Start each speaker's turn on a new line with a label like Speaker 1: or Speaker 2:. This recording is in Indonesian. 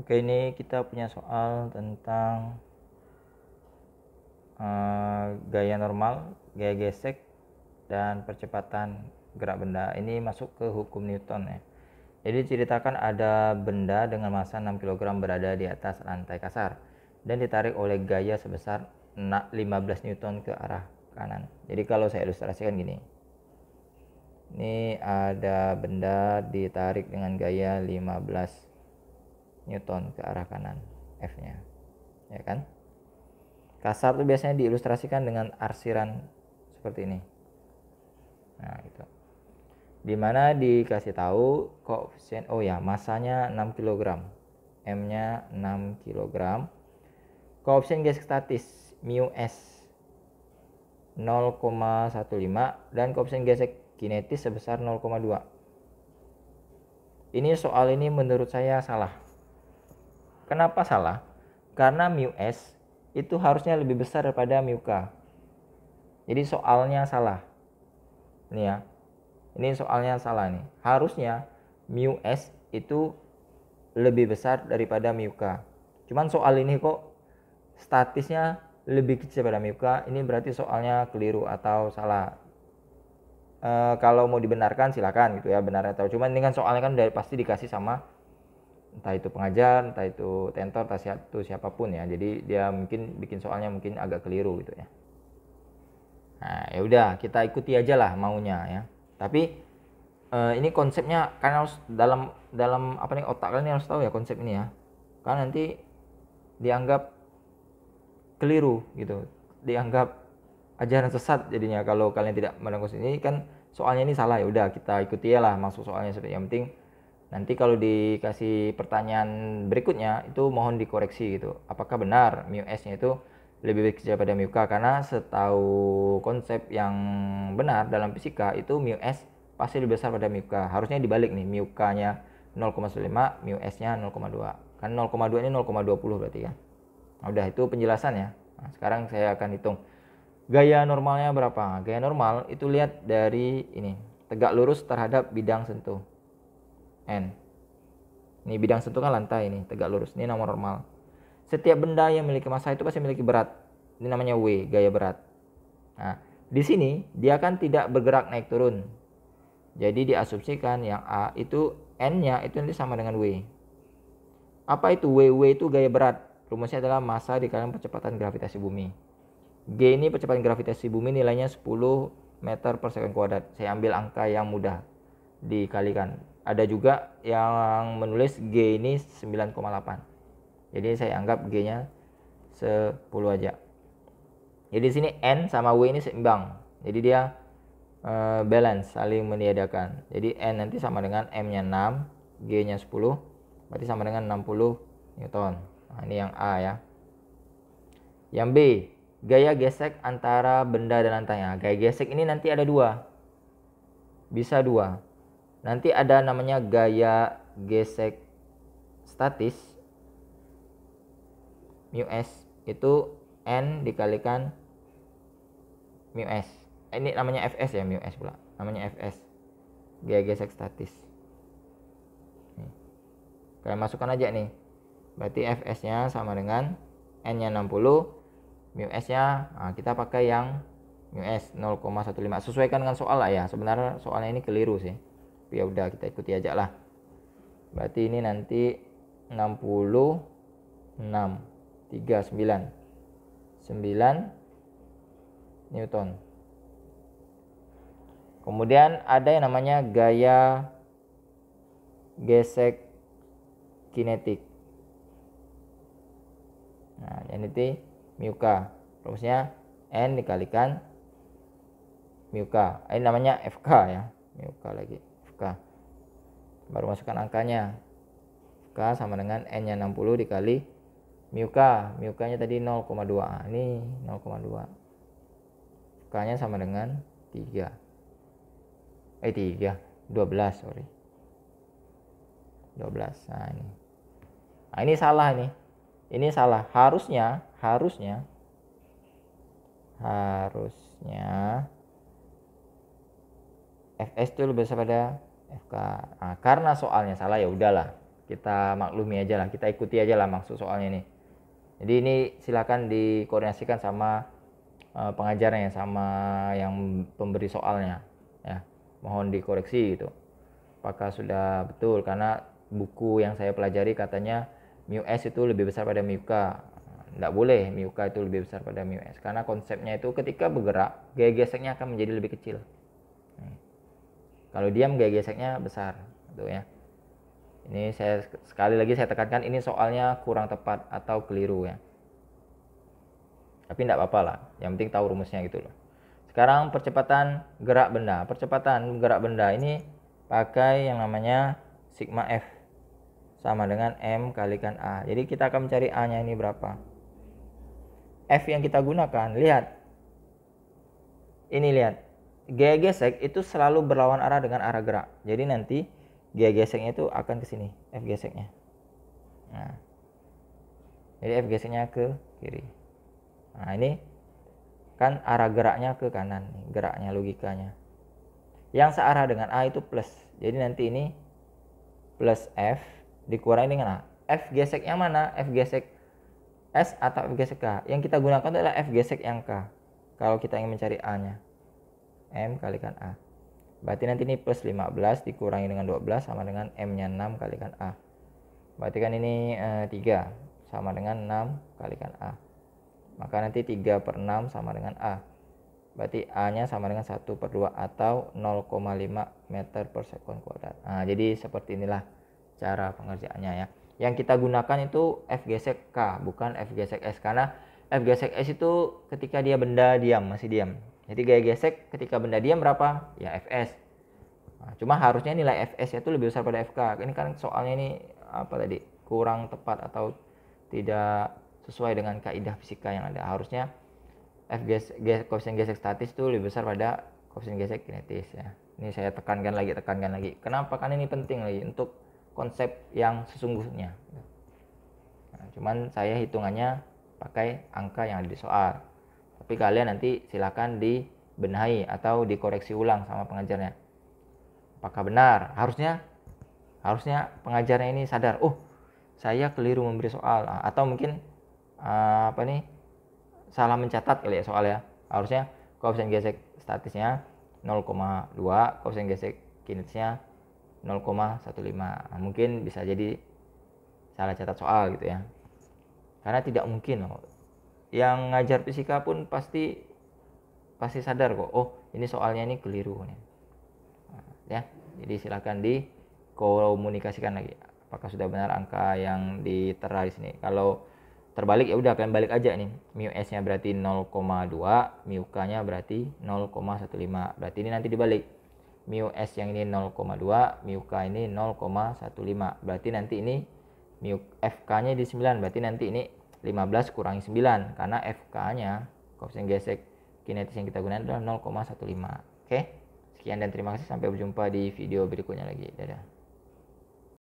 Speaker 1: Oke, ini kita punya soal tentang uh, gaya normal, gaya gesek, dan percepatan gerak benda. Ini masuk ke hukum Newton ya. Jadi ceritakan ada benda dengan massa 6 kg berada di atas lantai kasar dan ditarik oleh gaya sebesar 15 Newton ke arah kanan. Jadi kalau saya ilustrasikan gini. Ini ada benda ditarik dengan gaya 15 Newton ke arah kanan F-nya. Ya kan? Kasar itu biasanya diilustrasikan dengan arsiran seperti ini. Nah, gitu. Dimana dikasih tahu koefisien oh ya, masanya 6 kg. M-nya 6 kg. Koefisien gas statis mu S 0,15 dan koefisien gesek kinetis sebesar 0,2. Ini soal ini menurut saya salah Kenapa salah? Karena mu S itu harusnya lebih besar daripada mu K. Jadi soalnya salah. Ini ya. Ini soalnya salah nih. Harusnya mu S itu lebih besar daripada mu K. Cuman soal ini kok statisnya lebih kecil daripada mu K. Ini berarti soalnya keliru atau salah. E, kalau mau dibenarkan silakan gitu ya benar atau cuman ini kan soalnya kan dari pasti dikasih sama entah itu pengajar, entah itu tentor, entah siapa siapapun ya. Jadi dia mungkin bikin soalnya mungkin agak keliru gitu ya. Nah, ya udah kita ikuti aja lah maunya ya. Tapi eh, ini konsepnya karena harus dalam dalam apa nih otak kalian harus tahu ya konsep ini ya. Karena nanti dianggap keliru gitu, dianggap ajaran sesat jadinya kalau kalian tidak menangkap ini kan soalnya ini salah ya udah kita ikuti ya lah masuk soalnya seperti yang penting Nanti kalau dikasih pertanyaan berikutnya itu mohon dikoreksi gitu. Apakah benar mu s-nya itu lebih baik pada mu k karena setahu konsep yang benar dalam fisika itu mu s pasti lebih besar pada mu k. Harusnya dibalik nih mu k-nya 0,5 mu s-nya 0,2. Kan 0,2 ini 0,20 berarti kan. Nah, udah itu penjelasan ya. Nah, sekarang saya akan hitung gaya normalnya berapa. Gaya normal itu lihat dari ini tegak lurus terhadap bidang sentuh. N. Ini bidang sentuhan lantai ini tegak lurus. Ini nomor normal. Setiap benda yang memiliki massa itu pasti memiliki berat. Ini namanya W, gaya berat. Nah, di sini dia akan tidak bergerak naik turun. Jadi diasumsikan yang A itu N-nya itu nanti sama dengan W. Apa itu W? W itu gaya berat. Rumusnya adalah massa dikalikan percepatan gravitasi bumi. G ini percepatan gravitasi bumi nilainya 10 meter per second kuadrat. Saya ambil angka yang mudah dikalikan. Ada juga yang menulis G ini 9,8. Jadi saya anggap G-nya 10 aja. Jadi sini N sama W ini seimbang. Jadi dia eh, balance saling meniadakan. Jadi N nanti sama dengan M-nya 6, G-nya 10, berarti sama dengan 60 Newton. Nah, ini yang A ya. Yang B, gaya gesek antara benda dan lantai. Gaya gesek ini nanti ada dua. Bisa dua nanti ada namanya gaya gesek statis mu s itu n dikalikan mu s ini namanya fs ya mu s pula namanya fs gaya gesek statis kalian masukkan aja nih berarti fs nya sama dengan n nya 60 mu s nya nah, kita pakai yang mu s 0,15 sesuaikan dengan soal lah ya sebenarnya soalnya ini keliru sih ya udah kita ikuti aja lah berarti ini nanti 66 39 9 Newton kemudian ada yang namanya gaya gesek kinetik nah yang mu muka rumusnya n dikalikan muka ini namanya fk ya muka lagi baru masukkan angkanya K sama dengan N nya 60 dikali mu K mu K nya tadi 0,2 ah, ini 0,2 K nya sama dengan 3 eh 3 12 sorry 12 nah ini nah, ini salah ini ini salah harusnya harusnya harusnya fs itu lebih besar pada FK nah, karena soalnya salah ya udahlah kita maklumi aja lah kita ikuti aja lah maksud soalnya ini. jadi ini silakan dikoordinasikan sama uh, pengajarnya sama yang pemberi soalnya ya mohon dikoreksi gitu apakah sudah betul karena buku yang saya pelajari katanya mu s itu lebih besar pada mu k tidak boleh mu k itu lebih besar pada mu s karena konsepnya itu ketika bergerak gaya geseknya akan menjadi lebih kecil kalau diam gaya geseknya besar, gitu ya. Ini saya sekali lagi saya tekankan ini soalnya kurang tepat atau keliru ya. Tapi tidak apa-apa lah, yang penting tahu rumusnya gitu loh. Sekarang percepatan gerak benda. Percepatan gerak benda ini pakai yang namanya sigma F sama dengan M kalikan A. Jadi kita akan mencari A-nya ini berapa. F yang kita gunakan, lihat. Ini lihat, gaya gesek itu selalu berlawan arah dengan arah gerak. Jadi nanti gaya geseknya itu akan ke sini, F geseknya. Nah. Jadi F geseknya ke kiri. Nah, ini kan arah geraknya ke kanan, geraknya logikanya. Yang searah dengan A itu plus. Jadi nanti ini plus F dikurangi dengan A. F geseknya mana? F gesek S atau F gesek K. Yang kita gunakan adalah F gesek yang K. Kalau kita ingin mencari A-nya. M kalikan A. Berarti nanti ini plus 15 dikurangi dengan 12 sama dengan M-nya 6 kalikan A. Berarti kan ini e, eh, 3 sama dengan 6 kalikan A. Maka nanti 3 per 6 sama dengan A. Berarti A-nya sama dengan 1 per 2 atau 0,5 meter per sekon kuadrat. Nah, jadi seperti inilah cara pengerjaannya ya. Yang kita gunakan itu F gesek K, bukan F gesek S. Karena F gesek S itu ketika dia benda diam, masih diam. Jadi gaya gesek ketika benda diam berapa? Ya Fs. Nah, cuma harusnya nilai Fs itu lebih besar pada Fk. Ini kan soalnya ini apa tadi? Kurang tepat atau tidak sesuai dengan kaidah fisika yang ada. Harusnya F ges, koefisien gesek statis itu lebih besar pada koefisien gesek kinetis ya. Ini saya tekankan lagi, tekankan lagi. Kenapa? Karena ini penting lagi untuk konsep yang sesungguhnya. Nah, cuman saya hitungannya pakai angka yang ada di soal. Tapi kalian nanti silakan dibenahi atau dikoreksi ulang sama pengajarnya. Apakah benar? Harusnya harusnya pengajarnya ini sadar, "Oh, saya keliru memberi soal." Ah, atau mungkin ah, apa nih? salah mencatat kali ya soal ya. Harusnya koefisien gesek statisnya 0,2, koefisien gesek kinetisnya 0,15. Nah, mungkin bisa jadi salah catat soal gitu ya. Karena tidak mungkin loh yang ngajar fisika pun pasti pasti sadar kok oh ini soalnya ini keliru nih nah, ya jadi silakan dikomunikasikan lagi apakah sudah benar angka yang ditera di sini kalau terbalik ya udah kalian balik aja nih mu s nya berarti 0,2 mu k nya berarti 0,15 berarti ini nanti dibalik mu s yang ini 0,2 mu k ini 0,15 berarti nanti ini mu fk nya di 9 berarti nanti ini 15 kurangi 9 karena FK-nya koefisien gesek kinetis yang kita gunakan adalah 0,15. Oke. Sekian dan terima kasih sampai berjumpa di video berikutnya lagi. Dadah.